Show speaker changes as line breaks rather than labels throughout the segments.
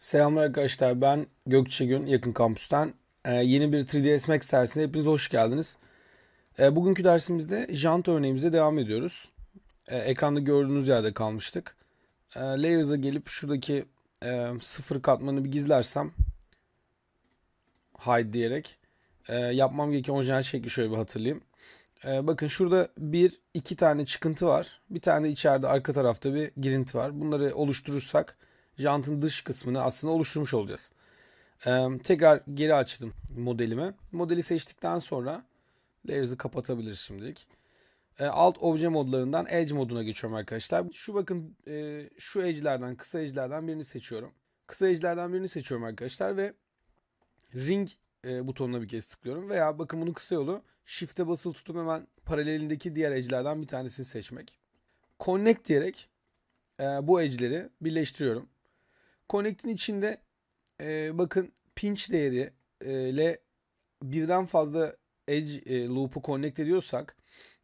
Selamlar arkadaşlar ben Gökçe Gün Yakın Kampüs'ten. Ee, yeni bir 3ds Max dersine hepiniz hoş geldiniz. Ee, bugünkü dersimizde jant örneğimize devam ediyoruz. Ee, ekranda gördüğünüz yerde kalmıştık. Ee, Layers'a gelip şuradaki e, sıfır katmanı bir gizlersem hide diyerek e, yapmam gereken orijinal şekli şöyle bir hatırlayayım. E, bakın şurada bir iki tane çıkıntı var. Bir tane de içeride arka tarafta bir girinti var. Bunları oluşturursak jantın dış kısmını aslında oluşturmuş olacağız. Ee, tekrar geri açtım modelimi. Modeli seçtikten sonra layers'ı kapatabiliriz şimdilik. Ee, alt obje modlarından edge moduna geçiyorum arkadaşlar. Şu bakın e, şu edge'lerden kısa edge'lerden birini seçiyorum. Kısa edge'lerden birini seçiyorum arkadaşlar ve ring e, butonuna bir kez tıklıyorum. Veya bakın bunun kısa yolu shift'e basılı tutup hemen paralelindeki diğer edge'lerden bir tanesini seçmek. Connect diyerek e, bu edge'leri birleştiriyorum. Connect'in içinde e, bakın pinch değeri e, ile birden fazla edge e, loop'u connect ediyorsak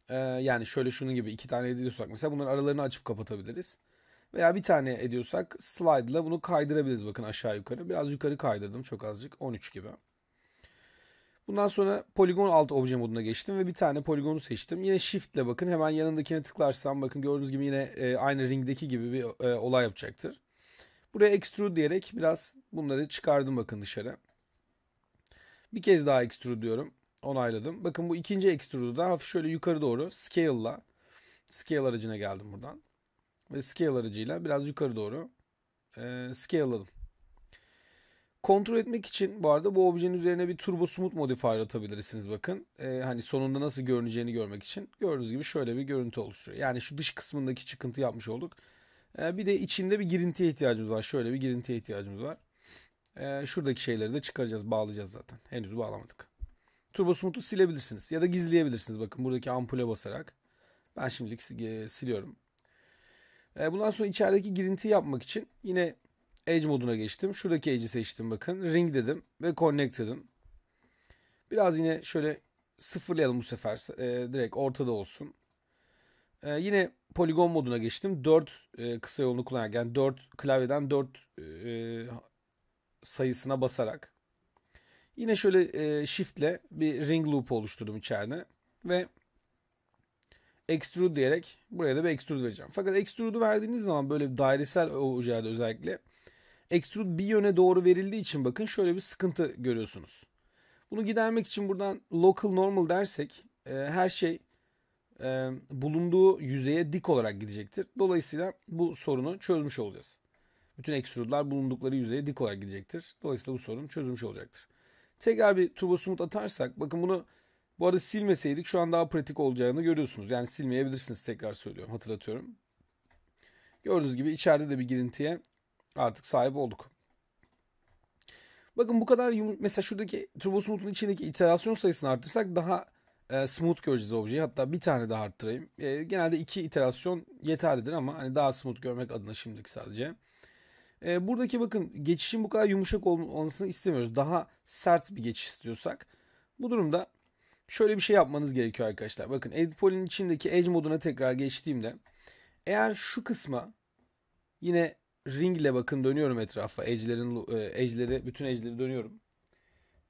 e, yani şöyle şunun gibi iki tane ediyorsak mesela bunların aralarını açıp kapatabiliriz. Veya bir tane ediyorsak slide ile bunu kaydırabiliriz bakın aşağı yukarı. Biraz yukarı kaydırdım çok azıcık 13 gibi. Bundan sonra poligon alt obje moduna geçtim ve bir tane poligonu seçtim. Yine shift ile bakın hemen yanındakine tıklarsam bakın gördüğünüz gibi yine e, aynı ringdeki gibi bir e, olay yapacaktır. Buraya extrude diyerek biraz bunları çıkardım bakın dışarı. Bir kez daha extrude diyorum. Onayladım. Bakın bu ikinci extrude'da hafif şöyle yukarı doğru scale'la scale aracına geldim buradan. Ve scale aracıyla biraz yukarı doğru e, scale'ladım. Kontrol etmek için bu arada bu objenin üzerine bir turbo smooth modifier atabilirsiniz bakın. E, hani sonunda nasıl görüneceğini görmek için. Gördüğünüz gibi şöyle bir görüntü oluşturuyor. Yani şu dış kısmındaki çıkıntı yapmış olduk. Ee, bir de içinde bir girintiye ihtiyacımız var. Şöyle bir girintiye ihtiyacımız var. Ee, şuradaki şeyleri de çıkaracağız, bağlayacağız zaten. Henüz bağlamadık. Turbo Smooth'u silebilirsiniz ya da gizleyebilirsiniz. Bakın buradaki ampule basarak. Ben şimdilik e, siliyorum. Ee, bundan sonra içerideki girinti yapmak için yine Edge moduna geçtim. Şuradaki Edge'i seçtim bakın. Ring dedim ve Connect dedim. Biraz yine şöyle sıfırlayalım bu sefer. E, direkt ortada olsun. Yine poligon moduna geçtim. 4 e, kısa yolunu kullanarak yani 4 klavyeden 4 e, e, sayısına basarak yine şöyle e, shiftle bir ring loop oluşturdum içeride ve extrude diyerek buraya da bir extrude vereceğim. Fakat extrude'u verdiğiniz zaman böyle bir dairesel ojerde özellikle extrude bir yöne doğru verildiği için bakın şöyle bir sıkıntı görüyorsunuz. Bunu gidermek için buradan local normal dersek e, her şey e, bulunduğu yüzeye dik olarak gidecektir. Dolayısıyla bu sorunu çözmüş olacağız. Bütün ekstrudlar bulundukları yüzeye dik olarak gidecektir. Dolayısıyla bu sorun çözülmüş olacaktır. Tekrar bir turbo smooth atarsak bakın bunu bu arada silmeseydik şu an daha pratik olacağını görüyorsunuz. Yani silmeyebilirsiniz tekrar söylüyorum hatırlatıyorum. Gördüğünüz gibi içeride de bir girintiye artık sahip olduk. Bakın bu kadar mesela şuradaki turbo smooth'un içindeki iterasyon sayısını artırsak daha e, smooth göreceğiz objeyi. Hatta bir tane daha arttırayım. E, genelde iki iterasyon yeterlidir ama hani daha smooth görmek adına şimdilik sadece. E, buradaki bakın geçişin bu kadar yumuşak olmasını istemiyoruz. Daha sert bir geçiş istiyorsak. Bu durumda şöyle bir şey yapmanız gerekiyor arkadaşlar. Bakın Edipolin içindeki edge moduna tekrar geçtiğimde eğer şu kısma yine ring ile bakın dönüyorum etrafa. Edge'lerin e, edge'leri bütün edge'leri dönüyorum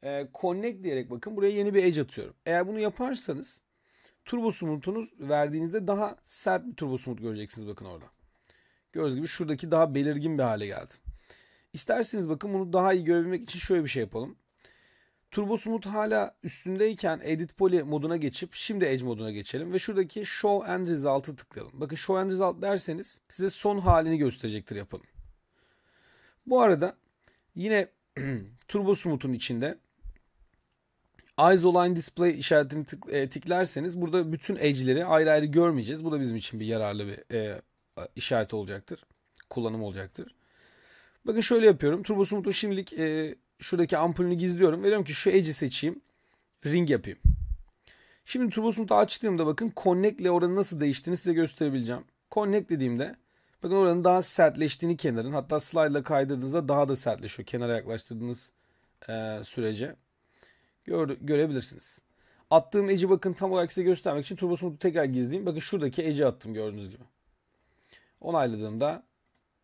e, connect diyerek bakın buraya yeni bir edge atıyorum. Eğer bunu yaparsanız turbo sumutunuz verdiğinizde daha sert bir turbo sumut göreceksiniz bakın orada. Gördüğünüz gibi şuradaki daha belirgin bir hale geldi. İsterseniz bakın bunu daha iyi görebilmek için şöyle bir şey yapalım. Turbo Smooth hala üstündeyken Edit Poly moduna geçip şimdi Edge moduna geçelim ve şuradaki Show End Result'ı tıklayalım. Bakın Show End Result derseniz size son halini gösterecektir yapalım. Bu arada yine Turbo Smooth'un içinde Isoline Display işaretini tık, e, tiklerseniz burada bütün edge'leri ayrı ayrı görmeyeceğiz. Bu da bizim için bir yararlı bir e, işaret olacaktır. Kullanım olacaktır. Bakın şöyle yapıyorum. Turbo Smooth'u şimdilik e, şuradaki ampulünü gizliyorum. Veriyorum ki şu edge'i seçeyim. Ring yapayım. Şimdi Turbo Smooth'u açtığımda bakın Connect ile oranın nasıl değiştiğini size gösterebileceğim. Connect dediğimde bakın oranın daha sertleştiğini kenarın. Hatta slide ile kaydırdığınızda daha da sertleşiyor. Kenara yaklaştırdığınız e, sürece. Gör, görebilirsiniz. Attığım edge'i bakın tam olarak size göstermek için turbo smooth'u tekrar gizleyeyim. Bakın şuradaki edge'i attım gördüğünüz gibi. Onayladığımda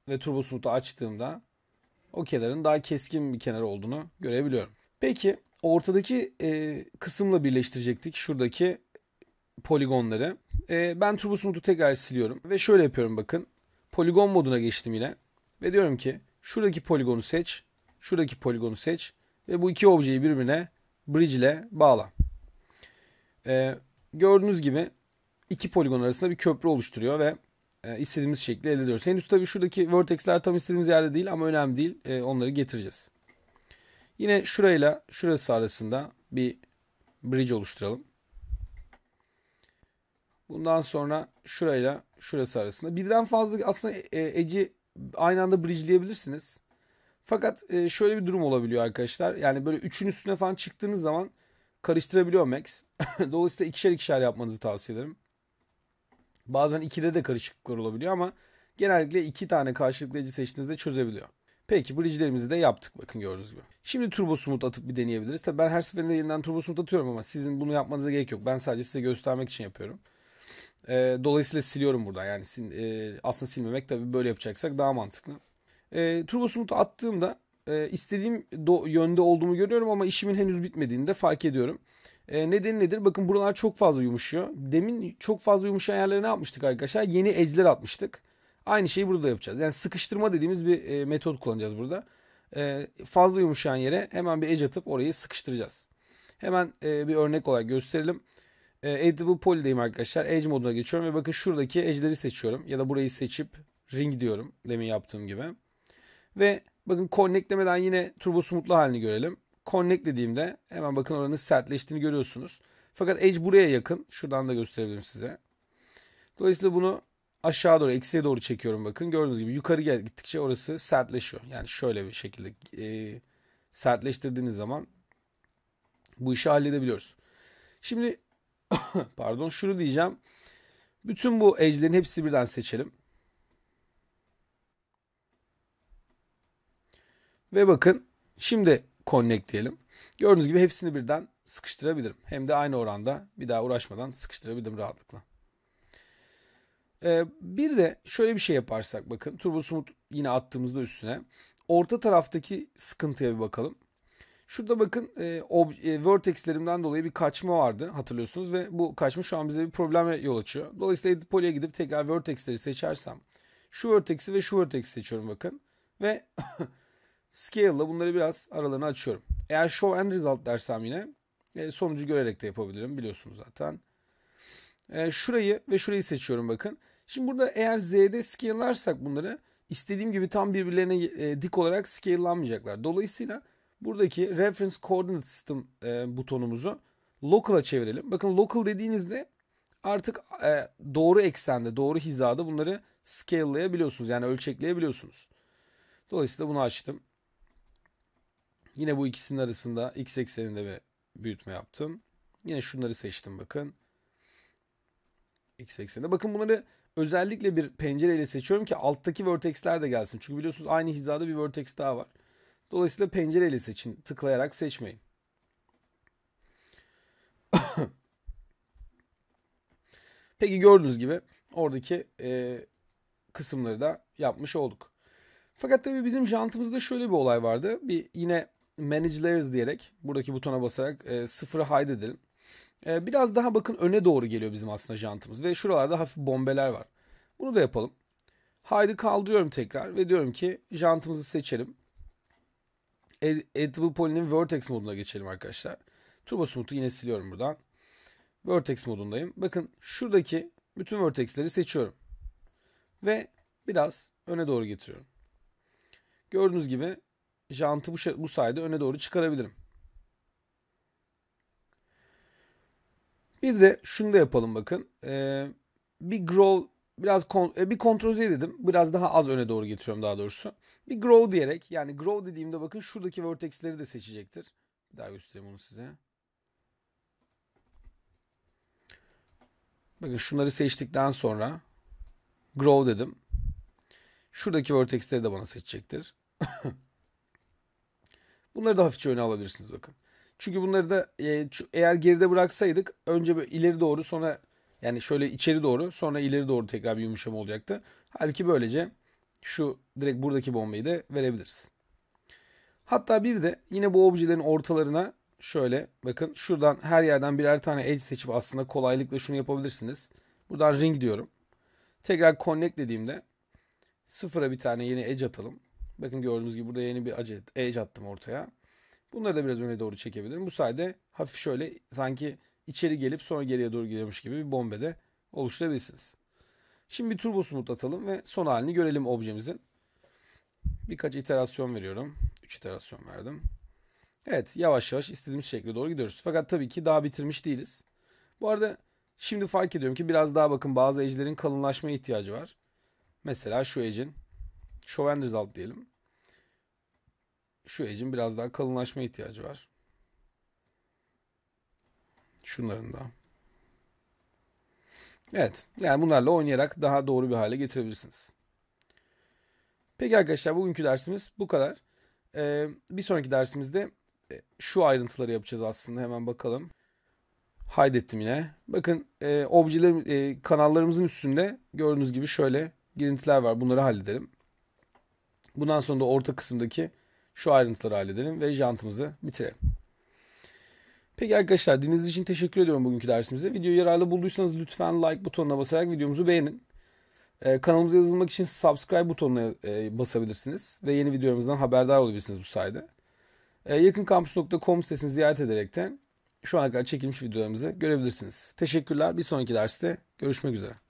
ve turbo smooth'u açtığımda o kenarın daha keskin bir kenar olduğunu görebiliyorum. Peki ortadaki e, kısımla birleştirecektik şuradaki poligonları. E, ben turbo smooth'u tekrar siliyorum ve şöyle yapıyorum bakın. Poligon moduna geçtim yine ve diyorum ki şuradaki poligonu seç, şuradaki poligonu seç ve bu iki objeyi birbirine bridge ile bağla. Ee, gördüğünüz gibi iki poligon arasında bir köprü oluşturuyor ve e, istediğimiz şekli elde ediyoruz. Henüz tabii şuradaki vertexler tam istediğimiz yerde değil ama önemli değil. E, onları getireceğiz. Yine şurayla şurası arasında bir bridge oluşturalım. Bundan sonra şurayla şurası arasında. Birden fazla aslında e, eci aynı anda bridge'leyebilirsiniz. Fakat e, şöyle bir durum olabiliyor arkadaşlar. Yani böyle üçün üstüne falan çıktığınız zaman karıştırabiliyor Max. Dolayısıyla ikişer ikişer yapmanızı tavsiye ederim. Bazen ikide de karışıklıklar olabiliyor ama genellikle iki tane karşılıklayıcı seçtiğinizde çözebiliyor. Peki bridge'lerimizi de yaptık bakın gördüğünüz gibi. Şimdi turbo smooth atıp bir deneyebiliriz. Tabii ben her seferinde yeniden turbo smooth atıyorum ama sizin bunu yapmanıza gerek yok. Ben sadece size göstermek için yapıyorum. E, dolayısıyla siliyorum buradan. Yani e, aslında silmemek tabii böyle yapacaksak daha mantıklı. E, ee, turbo smooth attığımda e, istediğim do- yönde olduğumu görüyorum ama işimin henüz bitmediğini de fark ediyorum. E, nedeni nedir? Bakın buralar çok fazla yumuşuyor. Demin çok fazla yumuşayan yerlere ne yapmıştık arkadaşlar? Yeni edge'ler atmıştık. Aynı şeyi burada yapacağız. Yani sıkıştırma dediğimiz bir e, metot kullanacağız burada. E, fazla yumuşayan yere hemen bir edge atıp orayı sıkıştıracağız. Hemen e, bir örnek olarak gösterelim. E, editable poly'deyim arkadaşlar. Edge moduna geçiyorum ve bakın şuradaki edge'leri seçiyorum. Ya da burayı seçip ring diyorum. Demin yaptığım gibi. Ve bakın connect yine turbo smooth'lu halini görelim. Connect dediğimde hemen bakın oranın sertleştiğini görüyorsunuz. Fakat edge buraya yakın. Şuradan da gösterebilirim size. Dolayısıyla bunu aşağı doğru eksiye doğru çekiyorum bakın. Gördüğünüz gibi yukarı gel gittikçe orası sertleşiyor. Yani şöyle bir şekilde e, sertleştirdiğiniz zaman bu işi halledebiliyoruz. Şimdi pardon şunu diyeceğim. Bütün bu edge'lerin hepsini birden seçelim. Ve bakın şimdi connect diyelim. Gördüğünüz gibi hepsini birden sıkıştırabilirim. Hem de aynı oranda bir daha uğraşmadan sıkıştırabilirim rahatlıkla. Ee, bir de şöyle bir şey yaparsak bakın. Turbo Smooth yine attığımızda üstüne. Orta taraftaki sıkıntıya bir bakalım. Şurada bakın e, ob, e, vertexlerimden dolayı bir kaçma vardı hatırlıyorsunuz ve bu kaçma şu an bize bir probleme yol açıyor. Dolayısıyla edit poly'e gidip tekrar vertexleri seçersem şu vertex'i ve şu vertex'i seçiyorum bakın ve Scale ile bunları biraz aralarını açıyorum. Eğer show and result dersem yine e, sonucu görerek de yapabilirim biliyorsunuz zaten. E, şurayı ve şurayı seçiyorum bakın. Şimdi burada eğer z'de scale'larsak bunları istediğim gibi tam birbirlerine e, dik olarak scale'lanmayacaklar. Dolayısıyla buradaki reference coordinate system butonumuzu local'a çevirelim. Bakın local dediğinizde artık doğru eksende, doğru hizada bunları scale'layabiliyorsunuz. Yani ölçekleyebiliyorsunuz. Dolayısıyla bunu açtım. Yine bu ikisinin arasında x ekseninde bir büyütme yaptım. Yine şunları seçtim bakın. X ekseninde. Bakın bunları özellikle bir pencereyle seçiyorum ki alttaki vertexler de gelsin. Çünkü biliyorsunuz aynı hizada bir vertex daha var. Dolayısıyla pencereyle seçin. Tıklayarak seçmeyin. Peki gördüğünüz gibi oradaki e, kısımları da yapmış olduk. Fakat tabii bizim jantımızda şöyle bir olay vardı. Bir yine Manage Layers diyerek buradaki butona basarak e, sıfırı hide edelim. E, biraz daha bakın öne doğru geliyor bizim aslında jantımız ve şuralarda hafif bombeler var. Bunu da yapalım. Hide'ı kaldırıyorum tekrar ve diyorum ki jantımızı seçelim. E, Edible Poly'nin Vertex moduna geçelim arkadaşlar. Turbo Smooth'u yine siliyorum buradan. Vertex modundayım. Bakın şuradaki bütün vertexleri seçiyorum. Ve biraz öne doğru getiriyorum. Gördüğünüz gibi jantı bu, bu sayede öne doğru çıkarabilirim. Bir de şunu da yapalım bakın. Ee, bir grow biraz kon, e, bir kontrol dedim. Biraz daha az öne doğru getiriyorum daha doğrusu. Bir grow diyerek yani grow dediğimde bakın şuradaki vertexleri de seçecektir. Bir daha göstereyim onu size. Bakın şunları seçtikten sonra grow dedim. Şuradaki vertexleri de bana seçecektir. Bunları da hafifçe öne alabilirsiniz bakın. Çünkü bunları da e, eğer geride bıraksaydık önce böyle ileri doğru sonra yani şöyle içeri doğru sonra ileri doğru tekrar bir yumuşama olacaktı. Halbuki böylece şu direkt buradaki bombayı da verebiliriz. Hatta bir de yine bu objelerin ortalarına şöyle bakın şuradan her yerden birer tane edge seçip aslında kolaylıkla şunu yapabilirsiniz. Buradan ring diyorum. Tekrar connect dediğimde sıfıra bir tane yeni edge atalım. Bakın gördüğünüz gibi burada yeni bir acet, edge attım ortaya. Bunları da biraz öne doğru çekebilirim. Bu sayede hafif şöyle sanki içeri gelip sonra geriye doğru geliyormuş gibi bir bombe de oluşturabilirsiniz. Şimdi bir turbo smooth atalım ve son halini görelim objemizin. Birkaç iterasyon veriyorum. 3 iterasyon verdim. Evet yavaş yavaş istediğimiz şekle doğru gidiyoruz. Fakat tabii ki daha bitirmiş değiliz. Bu arada şimdi fark ediyorum ki biraz daha bakın bazı ejlerin kalınlaşmaya ihtiyacı var. Mesela şu ejin Show and Result diyelim. Şu edge'in biraz daha kalınlaşma ihtiyacı var. Şunların da. Evet. Yani bunlarla oynayarak daha doğru bir hale getirebilirsiniz. Peki arkadaşlar bugünkü dersimiz bu kadar. Ee, bir sonraki dersimizde e, şu ayrıntıları yapacağız aslında. Hemen bakalım. Haydettim yine. Bakın e, objeler, e, kanallarımızın üstünde gördüğünüz gibi şöyle girintiler var. Bunları halledelim. Bundan sonra da orta kısımdaki şu ayrıntıları halledelim ve jantımızı bitirelim. Peki arkadaşlar dinlediğiniz için teşekkür ediyorum bugünkü dersimize. Videoyu yararlı bulduysanız lütfen like butonuna basarak videomuzu beğenin. Ee, kanalımıza yazılmak için subscribe butonuna e, basabilirsiniz ve yeni videolarımızdan haberdar olabilirsiniz bu sayede. Ee, yakınkampüs.com sitesini ziyaret ederek de şu ana kadar çekilmiş videolarımızı görebilirsiniz. Teşekkürler. Bir sonraki derste görüşmek üzere.